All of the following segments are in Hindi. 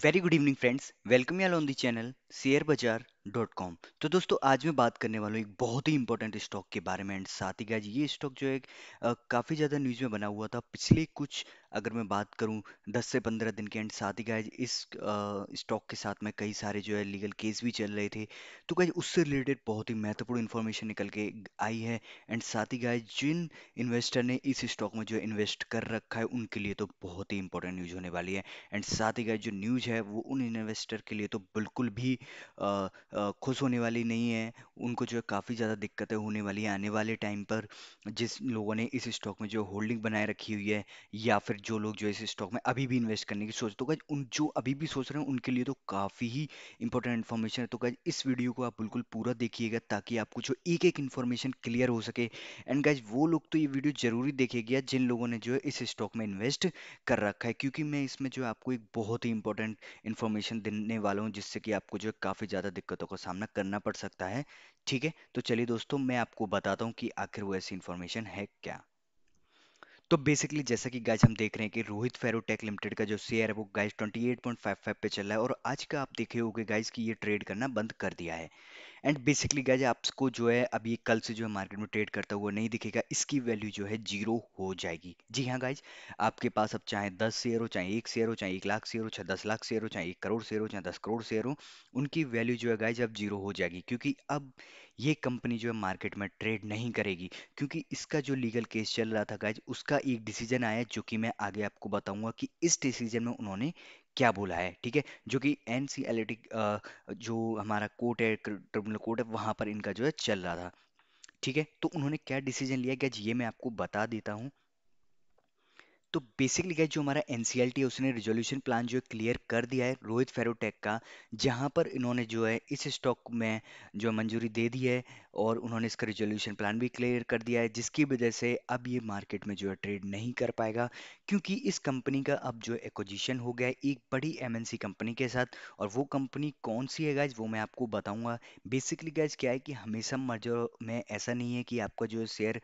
Very good evening friends, welcome you all on the channel. Share बाजार डॉट कॉम तो दोस्तों आज मैं बात करने वाला हूँ एक बहुत ही इंपॉर्टेंट स्टॉक के बारे में एंड साथ ही गाइज ये स्टॉक जो है काफ़ी ज़्यादा न्यूज़ में बना हुआ था पिछले कुछ अगर मैं बात करूँ 10 से 15 दिन के एंड साथ ही गाइज इस स्टॉक के साथ में कई सारे जो है लीगल केस भी चल रहे थे तो गाइज उससे रिलेटेड बहुत ही महत्वपूर्ण इन्फॉर्मेशन निकल के आई है एंड साथ ही गाइज जिन इन्वेस्टर ने इस स्टॉक में जो इन्वेस्ट कर रखा है उनके लिए तो बहुत ही इंपॉर्टेंट न्यूज़ होने वाली है एंड साथ ही गाइज जो न्यूज़ है वो उन इन्वेस्टर के लिए तो बिल्कुल भी खुश होने वाली नहीं है उनको जो है काफ़ी ज़्यादा दिक्कतें होने वाली हैं आने वाले टाइम पर जिस लोगों ने इस स्टॉक में जो होल्डिंग बनाए रखी हुई है या फिर जो लोग जो इस स्टॉक में अभी भी इन्वेस्ट करने की सोच तो गज उन जो अभी भी सोच रहे हैं उनके लिए तो काफ़ी ही इंपॉर्टेंट इन्फॉर्मेशन है तो गज इस वीडियो को आप बिल्कुल पूरा देखिएगा ताकि आपको जो एक एक इन्फॉर्मेशन क्लियर हो सके एंड गाइज वो लोग तो ये वीडियो जरूरी देखेगी जिन लोगों ने जो है इस स्टॉक में इन्वेस्ट कर रखा है क्योंकि मैं इसमें जो आपको एक बहुत ही इंपॉर्टेंट इन्फॉर्मेशन देने वाला हूँ जिससे कि आपको जो जो काफ़ी ज़्यादा दिक्कतों का सामना करना पड़ सकता है ठीक है तो चलिए दोस्तों मैं आपको बताता हूँ कि आखिर वो ऐसी इन्फॉर्मेशन है क्या तो बेसिकली जैसा कि गाइज हम देख रहे हैं कि रोहित फेरोटेक लिमिटेड का जो शेयर है वो गाइज 28.55 पे चल रहा है और आज का आप देखे होगे गाइज कि ये ट्रेड करना बंद कर दिया है एंड बेसिकली गाइज आपको जो है अब ये कल से जो है मार्केट में ट्रेड करता हुआ नहीं दिखेगा इसकी वैल्यू जो है जीरो हो जाएगी जी हाँ गाइज आपके पास अब चाहे दस शेयर हो चाहे एक शेयर हो चाहे एक लाख शेयर हो चाहे दस लाख शेयर हो चाहे एक करोड़ शेयर हो चाहे दस करोड़ शेयर हो उनकी वैल्यू जो है गाइज अब जीरो हो जाएगी क्योंकि अब ये कंपनी जो है मार्केट में ट्रेड नहीं करेगी क्योंकि इसका जो लीगल केस चल रहा था गाइज उसका एक डिसीजन आया जो कि मैं आगे आपको बताऊंगा कि इस डिसीजन में उन्होंने क्या बोला है ठीक है जो कि एन जो हमारा कोर्ट है ट्रिब्यूनल कोर्ट है वहां पर इनका जो है चल रहा था ठीक है तो उन्होंने क्या डिसीजन लिया गया ये मैं आपको बता देता हूँ तो बेसिकली क्या जो हमारा एन e है उसने रिजोल्यूशन प्लान जो है क्लियर कर दिया है रोहित फेरोटेक का जहाँ पर इन्होंने जो है इस स्टॉक में जो मंजूरी दे दी है और उन्होंने इसका रिजोल्यूशन प्लान भी क्लियर कर दिया है जिसकी वजह से अब ये मार्केट में जो है ट्रेड नहीं कर पाएगा क्योंकि इस कंपनी का अब जो एक्जिशन हो गया है एक बड़ी एम कंपनी के साथ और वो कंपनी कौन सी है गैज वो मैं आपको बताऊँगा बेसिकली गैज क्या है कि हमेशा मर्जर में ऐसा नहीं है कि आपका जो शेयर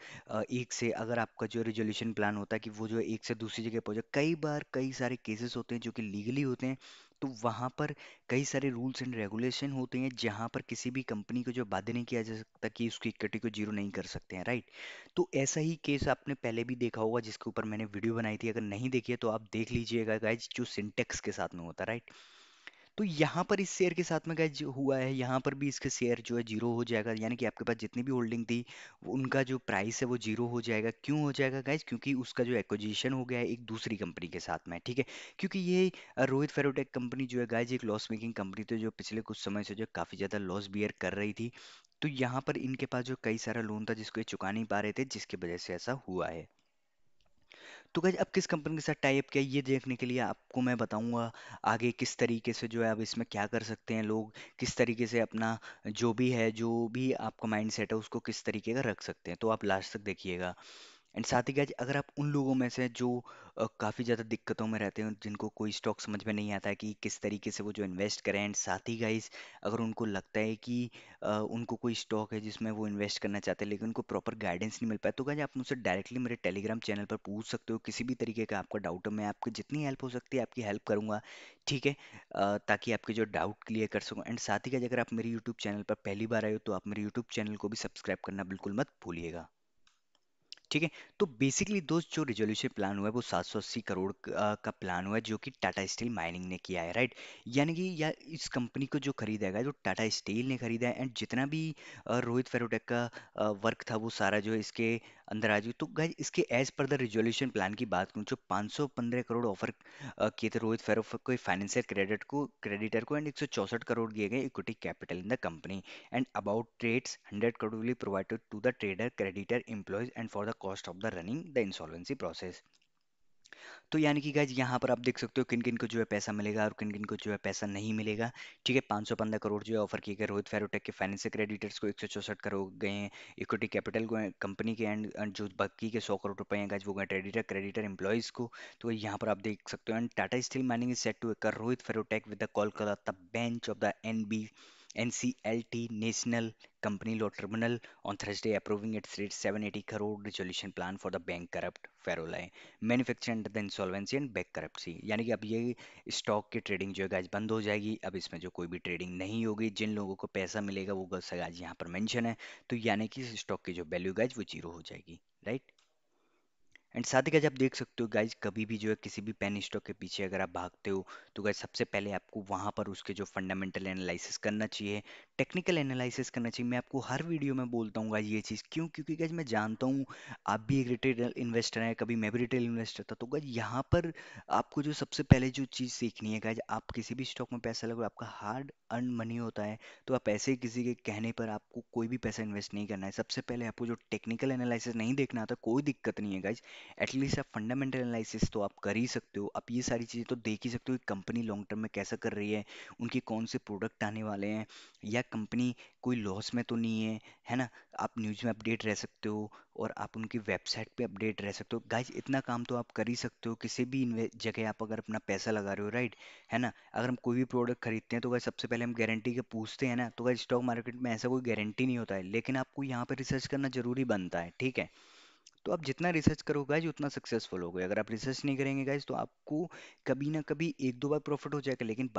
एक से अगर आपका जो रिजोल्यूशन प्लान होता है कि वो जो एक से दूसरी जगह पहुंचा कई बार कई सारे केसेस होते हैं जो कि लीगली होते हैं तो वहाँ पर कई सारे रूल्स एंड रेगुलेशन होते हैं जहाँ पर किसी भी कंपनी को जो बाध्य नहीं किया जा सकता कि उसकी इक्विटी को जीरो नहीं कर सकते हैं राइट तो ऐसा ही केस आपने पहले भी देखा होगा जिसके ऊपर मैंने वीडियो बनाई थी अगर नहीं देखी है तो आप देख लीजिएगा गाइज जो सिंटेक्स के साथ में होता है राइट तो यहाँ पर इस शेयर के साथ में क्या हुआ है यहाँ पर भी इसके शेयर जो है जीरो हो जाएगा यानी कि आपके पास जितनी भी होल्डिंग थी उनका जो प्राइस है वो जीरो हो जाएगा क्यों हो जाएगा गाइज क्योंकि उसका जो एक्विजिशन हो गया है एक दूसरी कंपनी के साथ में ठीक है क्योंकि ये रोहित फेरोटेक कंपनी जो है गाइज एक लॉस मेकिंग कंपनी थी जो पिछले कुछ समय से जो काफ़ी ज़्यादा लॉस बियर कर रही थी तो यहाँ पर इनके पास जो कई सारा लोन था जिसको ये चुका नहीं पा रहे थे जिसकी वजह से ऐसा हुआ है तो गाइज अब किस कंपनी के साथ टाइप किया ये देखने के लिए आपको मैं बताऊंगा आगे किस तरीके से जो है अब इसमें क्या कर सकते हैं लोग किस तरीके से अपना जो भी है जो भी आपका माइंड सेट है उसको किस तरीके का रख सकते हैं तो आप लास्ट तक देखिएगा एंड साथ ही गैज अगर आप उन लोगों में से जो काफ़ी ज़्यादा दिक्कतों में रहते हैं जिनको कोई स्टॉक समझ में नहीं आता कि किस तरीके से वो जो इन्वेस्ट करें एंड साथ ही गाइज अगर उनको लगता है कि उनको कोई स्टॉक है जिसमें वो इन्वेस्ट करना चाहते हैं लेकिन उनको प्रॉपर गाइडेंस नहीं मिल पाया तो गाइज आप मुझसे डायरेक्टली मेरे टेलीग्राम चैनल पर पूछ सकते हो किसी भी तरीके का आपका डाउट है मैं आपकी जितनी हेल्प हो सकती है आपकी हेल्प करूँगा ठीक है ताकि आपके जो डाउट क्लियर कर सकूँ एंड साथ ही गाइज अगर आप मेरे यूट्यूब चैनल पर पहली बार आए हो तो आप मेरे यूट्यूब चैनल को भी सब्सक्राइब करना बिल्कुल मत भूलिएगा ठीक है तो बेसिकली दोस्त जो रिजोल्यूशन प्लान हुआ है वो 780 करोड़ का प्लान हुआ है जो कि टाटा स्टील माइनिंग ने किया है राइट यानी कि या इस कंपनी को जो खरीदा गया जो टाटा स्टील ने खरीदा है एंड जितना भी रोहित फेरोटेक का वर्क था वो सारा जो इसके अंदर आ जाएगी तो गाइज इसके as per the resolution plan की बात करूँ जो 515 करोड़ ऑफर किए थे रोहित फेरो को फाइनेंशियल क्रेडिट को क्रेडिटर को एंड एक करोड़ दिए गए equity capital in the company and about trades hundred crore will provided to the trader creditor employees and for the cost of the running the insolvency process तो यानी कि गाइज यहाँ पर आप देख सकते हो किन किन को जो है पैसा मिलेगा और किन किन को जो है पैसा नहीं मिलेगा ठीक है पाँच सौ पंद्रह करोड़ जो है ऑफर किए गए रोहित फेरोटेक के फाइनेंशियल क्रेडिटर्स को एक सौ चौसठ करोड़ गए हैं इक्विटी कैपिटल को कंपनी के एंड जो बाकी के सौ करोड़ रुपए हैं गाइज वो गए क्रेडिटर क्रेडिटर एम्प्लॉयज़ को तो यहाँ पर आप देख सकते हो and Tata steel mining is set to कर Rohit Ferrotech with the Kolkata bench of the N B NCLT National Company Law Tribunal on Thursday approving its seven 780 crore resolution plan for the bank corrupt ferroalloy manufacture and the insolvency and bankruptcy यानी कि अब ये स्टॉक की ट्रेडिंग जो है आज बंद हो जाएगी अब इसमें जो कोई भी ट्रेडिंग नहीं होगी जिन लोगों को पैसा मिलेगा वो गाइज यहाँ पर मेंशन है तो यानी कि स्टॉक की जो वैल्यू गाइज वो जीरो हो जाएगी राइट एंड साथ ही गाइज आप देख सकते हो गाइज कभी भी जो है किसी भी पेन स्टॉक के पीछे अगर आप भागते हो तो गाइज सबसे पहले आपको वहाँ पर उसके जो फंडामेंटल एनालिसिस करना चाहिए टेक्निकल एनालिसिस करना चाहिए मैं आपको हर वीडियो में बोलता हूँ गाइज ये चीज़ क्यों क्योंकि गाइज मैं जानता हूँ आप भी एक रिटेल इन्वेस्टर हैं कभी मैं भी रिटेल इन्वेस्टर था तो गाइज यहाँ पर आपको जो सबसे पहले जो चीज़ सीखनी है गाइज आप किसी भी स्टॉक में पैसा लगाओ आपका हार्ड अर्न मनी होता है तो आप ऐसे किसी के कहने पर आपको कोई भी पैसा इन्वेस्ट नहीं करना है सबसे पहले आपको जो टेक्निकल एनालिसिस नहीं देखना आता कोई दिक्कत नहीं है गाइज एटलीस्ट आप फंडामेंटल एनालिसिस तो आप कर ही सकते हो आप ये सारी चीज़ें तो देख ही सकते हो कि कंपनी लॉन्ग टर्म में कैसा कर रही है उनके कौन से प्रोडक्ट आने वाले हैं या कंपनी कोई लॉस में तो नहीं है है ना आप न्यूज़ में अपडेट रह सकते हो और आप उनकी वेबसाइट पे अपडेट रह सकते हो गाइज इतना काम तो आप कर ही सकते हो किसी भी जगह आप अगर अपना पैसा लगा रहे हो राइट है ना अगर हम कोई भी प्रोडक्ट खरीदते हैं तो गाइज सबसे पहले हम गारंटी के पूछते हैं ना तो गाइज स्टॉक मार्केट में ऐसा कोई गारंटी नहीं होता है लेकिन आपको यहाँ पर रिसर्च करना ज़रूरी बनता है ठीक है तो आप जितना रिसर्च करोगे गाइज उतना सक्सेसफुल हो गए अगर आप रिसर्च नहीं करेंगे गाइज तो आपको कभी ना कभी एक दो बार प्रॉफिट हो जाएगा लेकिन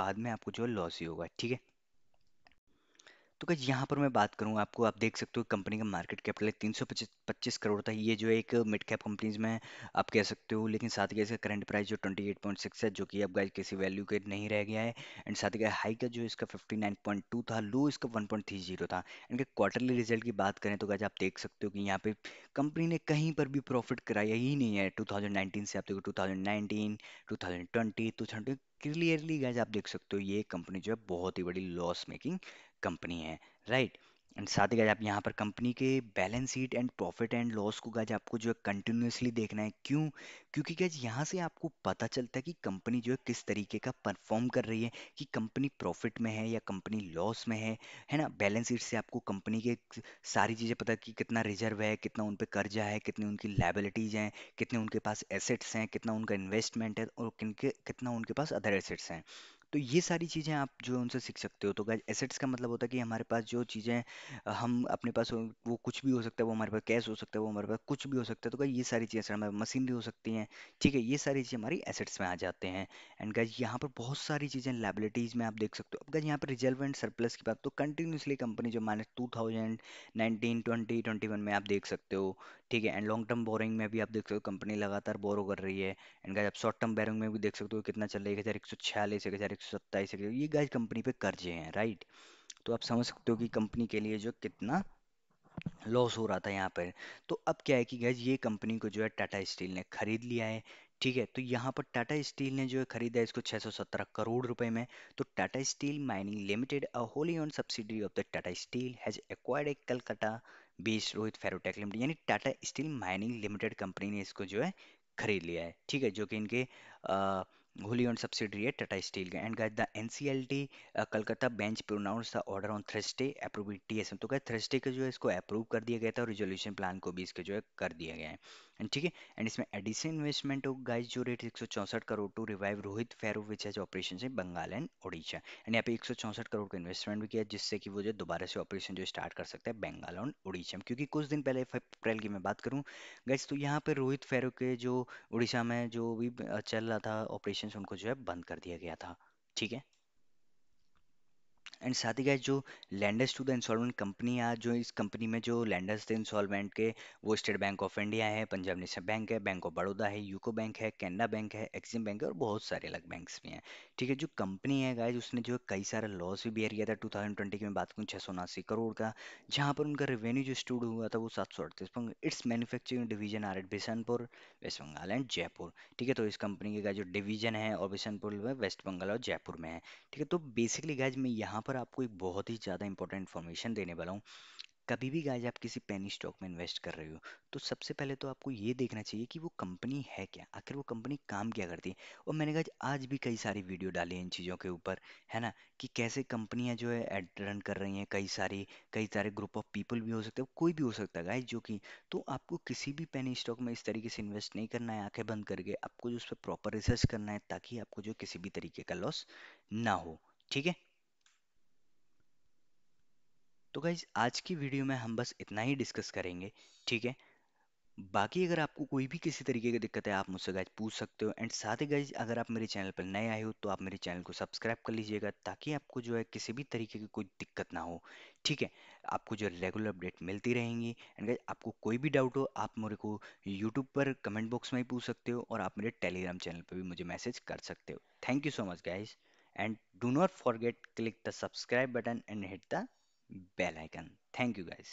बाद में आपको जो है लॉस ही होगा ठीक है तो गज यहाँ पर मैं बात करूँ आपको आप देख सकते हो कंपनी का मार्केट कैपिटल है तीन सौ पच्चीस करोड़ था ये जो एक मिड कैप कंपनीज में आप कह सकते हो लेकिन साथ ही इसका करंट प्राइस जो ट्वेंटी एट पॉइंट सिक्स है जो कि अब गज किसी वैल्यू के नहीं रह गया है एंड साथ ही हाई का जो इसका फिफ्टी नाइन पॉइंट टू था लो इसका वन पॉइंट थ्री जीरो था एंड क्वार्टरली रिजल्ट की बात करें तो गज आप देख सकते हो कि यहाँ पे कंपनी ने कहीं पर भी प्रॉफिट कराया ही नहीं है टू थाउजेंड नाइनटीन से आप देखो two thousand nineteen two thousand twenty two thousand clearly guys आप देख सकते हो ये कंपनी जो है बहुत ही बड़ी लॉस मेकिंग कंपनी है राइट right? एंड साथ ही गाइज आप यहाँ पर कंपनी के balance sheet and profit and loss को गाइज आपको जो है कंटिन्यूसली देखना है क्यों क्योंकि गाइज यहाँ से आपको पता चलता है कि कंपनी जो है किस तरीके का परफॉर्म कर रही है कि कंपनी प्रॉफिट में है या कंपनी लॉस में है है ना बैलेंस शीट से आपको कंपनी के सारी चीज़ें पता कि कितना रिजर्व है कितना उन पर कर्जा है कितनी उनकी लाइबिलिटीज़ हैं कितने उनके पास एसेट्स हैं कितना उनका इन्वेस्टमेंट है और किनके कितना उनके पास अदर एसेट्स हैं तो ये सारी चीज़ें आप जो है उनसे सीख सकते हो तो गाइज एसेट्स का मतलब होता है कि हमारे पास जो चीज़ें हम अपने पास वो कुछ भी हो सकता है वो हमारे पास कैश हो सकता है वो हमारे पास कुछ भी हो सकता है तो गाइज ये सारी चीज़ें हमारे मशीनरी हो सकती हैं ठीक है ये सारी चीज़ें हमारी एसेट्स में आ जाते हैं एंड गाइज यहाँ पर बहुत सारी चीज़ें लाइबिलिटीज़ में आप देख सकते हो अब गाइज यहाँ पर रिजर्व एंड सरप्लस की बात तो कंटिन्यूसली कंपनी जो minus two thousand nineteen twenty twenty one में आप देख सकते हो ठीक है एंड लॉन्ग टर्म बोरिंग में भी आप देख सकते हो कंपनी लगातार बोरो कर रही है एंड गाइज आप शॉर्ट टर्म बोरिंग में भी देख सकते हो कितना चल रहा है एक हज़ार एक सौ छियालीस एक हज़ार एक सौ सत्ताईस ये गाइज कंपनी पे कर्जे हैं राइट तो आप समझ सकते हो कि कंपनी के लिए जो कितना लॉस हो रहा था यहाँ पर तो अब क्या है कि गैज ये कंपनी को जो है टाटा स्टील ने खरीद लिया है ठीक है तो यहाँ पर टाटा स्टील ने जो है खरीदा इसको 617 करोड़ रुपए में तो Tata steel mining limited a wholly owned subsidiary of the Tata steel has acquired a Calcutta based Rohit Ferrotech limited यानी Tata steel mining limited company ने इसको जो है खरीद लिया है ठीक है जो कि इनके आ, wholly owned subsidiary at Tata Steel. And guys, the NCLT uh, bench pronounce pronounced the order on Thursday, approved TSM. तो क्या थर्सडे का जो है इसको अप्रूव कर दिया गया था और रिजोल्यूशन प्लान को भी इसके जो है कर दिया गया है एंड ठीक है एंड इसमें एडिशनल इन्वेस्टमेंट ऑफ गाइस जो रेट एक crore to revive Rohit Ferro which has operation है बंगाल एंड ओडिशा एंड यहाँ पे एक करोड़ का इन्वेस्टमेंट भी किया जिससे कि वो जो दोबारा से ऑपरेशन जो स्टार्ट कर सकते हैं बंगाल एंड उड़ीसा में क्योंकि कुछ दिन पहले अप्रैल की मैं बात करूँ गाइज तो यहाँ पर रोहित फेरो के जो उड़ीसा में जो भी चल रहा था ऑपरेशन उनको जो है बंद कर दिया गया था ठीक है एंड साथ ही गाइज जो lenders to the instalment company या जो इस कंपनी में जो लैंडर्स थे इंस्टॉलमेंट के वो स्टेट बैंक ऑफ इंडिया है पंजाब नेशनल बैंक है बैंक ऑफ बड़ौदा है यूको बैंक है कैनरा बैंक है एक्सिम बैंक है और बहुत सारे अलग बैंक्स भी हैं ठीक है जो कंपनी है गाइज उसने जो कई सारा लॉस भी बियर किया था टू थाउजेंड ट्वेंटी की मैं बात करूँ छः सौ उनासी करोड़ का जहाँ पर उनका रेवेन्यू जो स्टूड हुआ था वो सात सौ अड़तीस its manufacturing division are at Bishnupur west Bengal and Jaipur ठीक है तो इस कंपनी का जो डिवीजन है और बिशनपुर वेस्ट बंगाल और जयपुर में है ठीक है तो बेसिकली गाइज मैं यहाँ पर पर आपको एक बहुत ही ज़्यादा इंपॉर्टेंट इन्फॉर्मेशन देने वाला हूँ कभी भी गाइज आप किसी पेनी स्टॉक में इन्वेस्ट कर रहे हो तो सबसे पहले तो आपको ये देखना चाहिए कि वो कंपनी है क्या आखिर वो कंपनी काम क्या करती है और मैंने कहा आज भी कई सारी वीडियो डाली हैं इन चीज़ों के ऊपर है ना कि कैसे कंपनियां जो है एड रन कर रही हैं कई सारी कई सारे ग्रुप ऑफ पीपल भी हो सकते हैं कोई भी हो सकता है गाइज जो कि तो आपको किसी भी पेनी स्टॉक में इस तरीके से इन्वेस्ट नहीं करना है आंखें बंद करके आपको जो उस पर प्रॉपर रिसर्च करना है ताकि आपको जो किसी भी तरीके का लॉस ना हो ठीक है तो गाइज आज की वीडियो में हम बस इतना ही डिस्कस करेंगे ठीक है बाकी अगर आपको कोई भी किसी तरीके की दिक्कत है आप मुझसे गाइज पूछ सकते हो एंड साथ ही गाइज अगर आप मेरे चैनल पर नए आए हो तो आप मेरे चैनल को सब्सक्राइब कर लीजिएगा ताकि आपको जो है किसी भी तरीके की कोई दिक्कत ना हो ठीक है आपको जो रेगुलर अपडेट मिलती रहेंगी एंड गाइज आपको कोई भी डाउट हो आप मेरे को यूट्यूब पर कमेंट बॉक्स में ही पूछ सकते हो और आप मेरे टेलीग्राम चैनल पर भी मुझे मैसेज कर सकते हो thank you so much guys and do not forget click the subscribe button and hit the bell icon. Thank you guys.